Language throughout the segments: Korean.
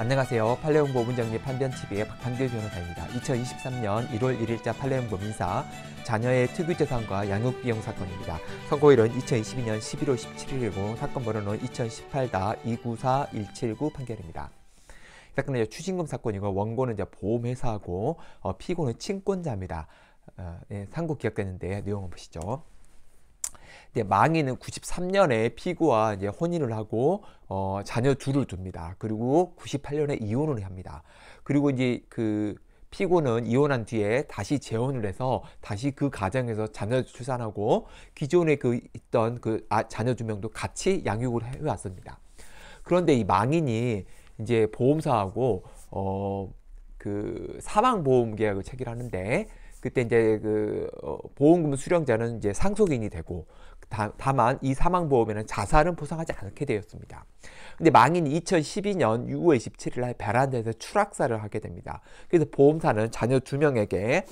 안녕하세요. 팔레옹보 문정리 판변TV의 박한길 변호사입니다. 2023년 1월 1일자 팔레옹보 민사 자녀의 특유재산과 양육비용 사건입니다. 선고일은 2022년 11월 17일이고 사건 번호는 2018-294-179 판결입니다. 사건은 추징금 사건이고 원고는 이제 보험회사고 어, 피고는 친권자입니다. 어, 예, 상고 기억되는데 내용을 보시죠. 근데 망인은 93년에 피고와 이제 혼인을 하고 어, 자녀 둘을 둡니다. 그리고 98년에 이혼을 합니다. 그리고 이제 그 피고는 이혼한 뒤에 다시 재혼을 해서 다시 그 가정에서 자녀 출산하고 기존에 그 있던 그 아, 자녀 두 명도 같이 양육을 해왔습니다. 그런데 이 망인이 이제 보험사하고 어, 그 사망보험 계약을 체결하는데 그때 이제 그 어, 보험금 수령자는 이제 상속인이 되고 다, 다만 이 사망보험에는 자살은 보상하지 않게 되었습니다. 근데 망인 2012년 6월 27일 날 베란다에서 추락사를 하게 됩니다. 그래서 보험사는 자녀 두명에게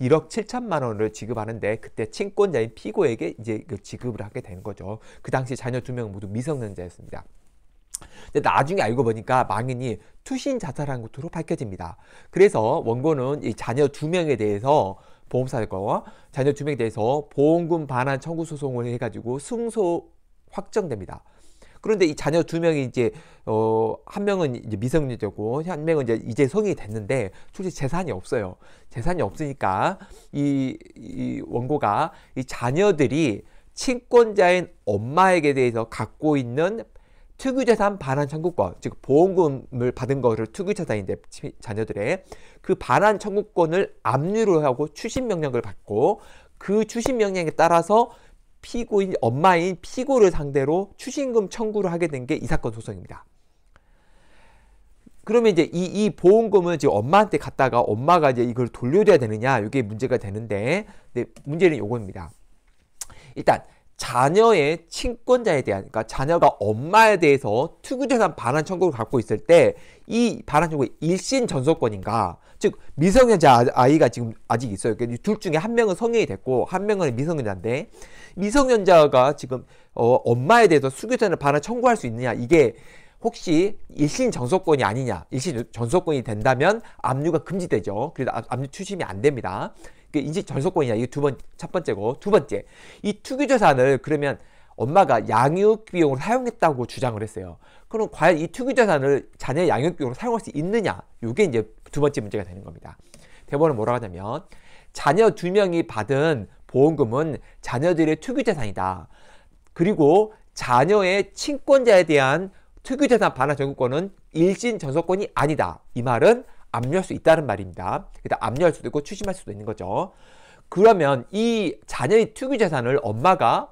1억 7천만 원을 지급하는데 그때 친권자인 피고에게 이제 그 지급을 하게 된 거죠. 그 당시 자녀 두 명 모두 미성년자였습니다. 근데 나중에 알고 보니까 망인이 투신 자살한 것으로 밝혀집니다. 그래서 원고는 이 자녀 두 명에 대해서 보험사건과 자녀 두 명에 대해서 보험금 반환 청구 소송을 해가지고 승소 확정됩니다. 그런데 이 자녀 두 명이 이제 어한 명은 이제 미성년자고 한 명은 이제 이제 성이 됐는데 솔직 재산이 없어요. 재산이 없으니까 이, 이 원고가 이 자녀들이 친권자인 엄마에게 대해서 갖고 있는 특유재산 반환 청구권, 즉 보험금을 받은 거를 특유재산인데 자녀들의 그 반환 청구권을 압류를 하고 추심 명령을 받고 그 추심 명령에 따라서 피고인 엄마인 피고를 상대로 추징금 청구를 하게 된 게 이 사건 소송입니다. 그러면 이제 이, 이 보험금을 지금 엄마한테 갔다가 엄마가 이제 이걸 돌려줘야 되느냐 이게 문제가 되는데 네, 문제는 요겁니다. 일단 자녀의 친권자에 대한, 그러니까 자녀가 엄마에 대해서 투구재산 반환 청구를 갖고 있을 때 이 반환 청구의 일신 전소권인가, 즉 미성년자 아, 아이가 지금 아직 있어요. 그러니까 둘 중에 한 명은 성인이 됐고 한 명은 미성년자인데 미성년자가 지금 어, 엄마에 대해서 수교자를 반환 청구할 수 있느냐 이게 혹시 일신 전소권이 아니냐 일신 전소권이 된다면 압류가 금지되죠 그래서 압류 추심이 안 됩니다 그 이제 전속권이냐 이게 두번첫 번째고 두 번째 이 투기재산을 그러면 엄마가 양육 비용으로 사용했다고 주장을 했어요. 그럼 과연 이 투기재산을 자녀 양육 비용으로 사용할 수 있느냐? 이게 이제 두 번째 문제가 되는 겁니다. 대법은 뭐라고 하냐면 자녀 두 명이 받은 보험금은 자녀들의 특유재산이다. 그리고 자녀의 친권자에 대한 특유재산 반환 전국권은 일신 전속권이 아니다. 이 말은 압류할 수 있다는 말입니다. 그 일단 압류할 수도 있고 추심할 수도 있는 거죠. 그러면 이 자녀의 특유 재산을 엄마가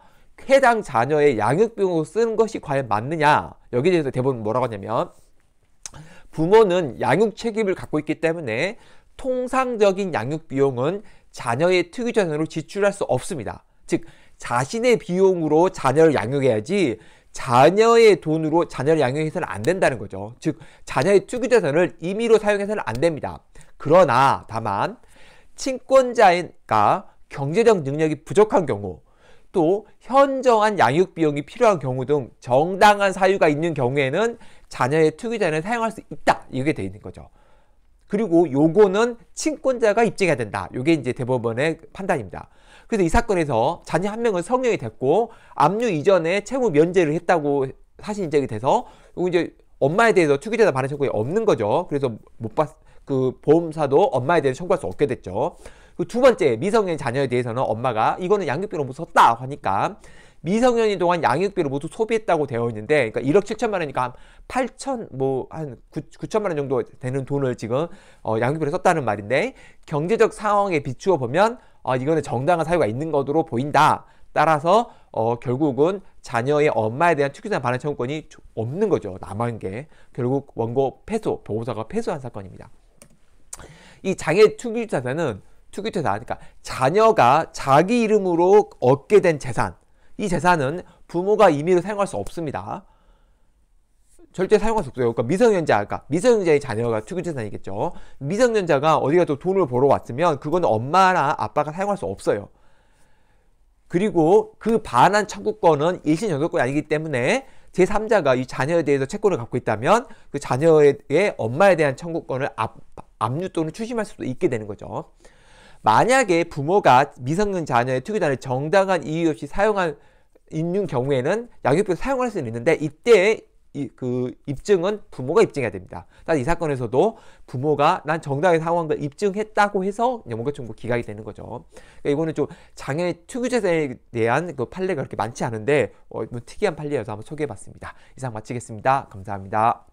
해당 자녀의 양육비용으로 쓰는 것이 과연 맞느냐? 여기에 대해서 대법원 뭐라고 하냐면 부모는 양육 책임을 갖고 있기 때문에 통상적인 양육 비용은 자녀의 특유 재산으로 지출할 수 없습니다. 즉 자신의 비용으로 자녀를 양육해야지 자녀의 돈으로 자녀를 양육해서는 안 된다는 거죠. 즉 자녀의 투기자산을 임의로 사용해서는 안 됩니다. 그러나 다만 친권자가 경제적 능력이 부족한 경우 또 현저한 양육 비용이 필요한 경우 등 정당한 사유가 있는 경우에는 자녀의 투기자는 사용할 수 있다 이게 돼 있는 거죠. 그리고 요거는 친권자가 입증해야 된다. 요게 이제 대법원의 판단입니다. 그래서 이 사건에서 자녀 한 명은 성형이 됐고 압류 이전에 채무 면제를 했다고 사실 인정이 돼서 이제 엄마에 대해서 투기자다 반환 청구가 없는 거죠. 그래서 못 봤, 그 보험사도 엄마에 대해서 청구할 수 없게 됐죠. 그 두 번째 미성년 자녀에 대해서는 엄마가 이거는 양육비로 모두 썼다 하니까 미성년인 동안 양육비를 모두 소비했다고 되어 있는데 그러니까 1억 7천만 원이니까 8천 뭐한 9천만 원 정도 되는 돈을 지금 어, 양육비로 썼다는 말인데 경제적 상황에 비추어 보면 어, 이거는 정당한 사유가 있는 것으로 보인다. 따라서 어, 결국은 자녀의 엄마에 대한 특유상 반환 청구권이 없는 거죠. 남은 게 결국 원고 패소, 보호사가 패소한 사건입니다. 이 장애 특유자사는 투기그러니까 자녀가 자기 이름으로 얻게 된 재산 이 재산은 부모가 임의로 사용할 수 없습니다. 절대 사용할 수 없어요. 그러니까 미성년자, 그러니까 미성년자의 자녀가 투기재산이겠죠. 미성년자가 어디가 또 돈을 벌어 왔으면 그건 엄마나 아빠가 사용할 수 없어요. 그리고 그 반환 청구권은 일신 연속권이 아니기 때문에 제3자가 이 자녀에 대해서 채권을 갖고 있다면 그 자녀의 엄마에 대한 청구권을 압류 또는 추심할 수도 있게 되는 거죠. 만약에 부모가 미성년 자녀의 투기단을 정당한 이유 없이 사용한 있는 경우에는 양육비로 사용할 수는 있는데 이때 이, 그 입증은 부모가 입증해야 됩니다. 이 사건에서도 부모가 난 정당하게 사용한 걸 입증했다고 해서 연금교통부 기각이 되는 거죠. 그러니까 이거는 좀 장애 투기자산에 대한 그 판례가 그렇게 많지 않은데 어, 뭐 특이한 판례여서 한번 소개해봤습니다. 이상 마치겠습니다. 감사합니다.